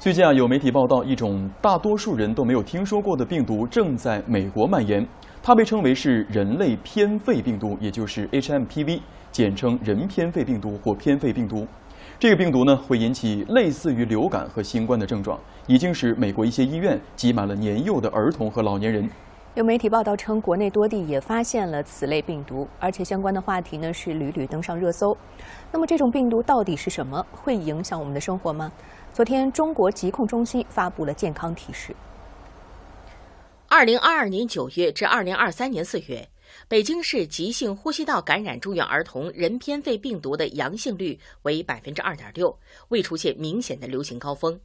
最近啊，有媒体报道，一种大多数人都没有听说过的病毒正在美国蔓延。它被称为是人类偏肺病毒，也就是 HMPV，简称人偏肺病毒或偏肺病毒。这个病毒呢，会引起类似于流感和新冠的症状，已经使美国一些医院挤满了年幼的儿童和老年人。有媒体报道称，国内多地也发现了此类病毒，而且相关的话题呢是屡屡登上热搜。那么，这种病毒到底是什么？会影响我们的生活吗？昨天，中国疾控中心发布了健康提示：二零二二年九月至二零二三年四月，北京市急性呼吸道感染住院儿童人偏肺病毒的阳性率为百分之二点六，未出现明显的流行高峰。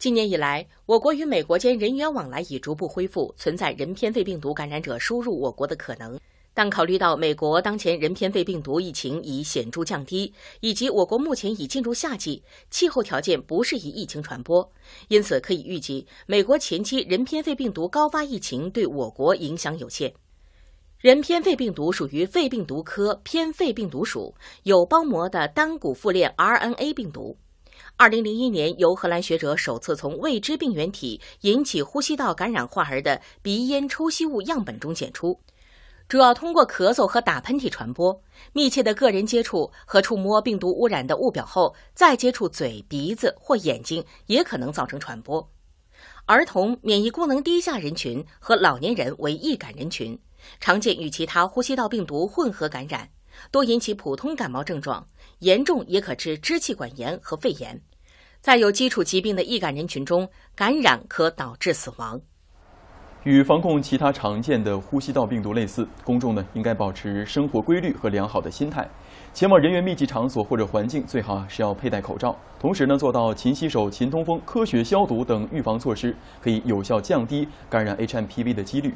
今年以来，我国与美国间人员往来已逐步恢复，存在人偏肺病毒感染者输入我国的可能。但考虑到美国当前人偏肺病毒疫情已显著降低，以及我国目前已进入夏季，气候条件不适宜疫情传播，因此可以预计，美国前期人偏肺病毒高发疫情对我国影响有限。人偏肺病毒属于肺病毒科偏肺病毒属，有包膜的单股复链 RNA 病毒。二零零一年，由荷兰学者首次从未知病原体引起呼吸道感染患儿的鼻咽抽吸物样本中检出。主要通过咳嗽和打喷嚏传播，密切的个人接触和触摸病毒污染的物表后，再接触嘴、鼻子或眼睛也可能造成传播。儿童、免疫功能低下人群和老年人为易感人群，常见与其他呼吸道病毒混合感染，多引起普通感冒症状，严重也可致支气管炎和肺炎。在有基础疾病的易感人群中，感染可导致死亡。与防控其他常见的呼吸道病毒类似，公众呢应该保持生活规律和良好的心态。前往人员密集场所或者环境，最好是要佩戴口罩。同时呢，做到勤洗手、勤通风、科学消毒等预防措施，可以有效降低感染 HMPV 的几率。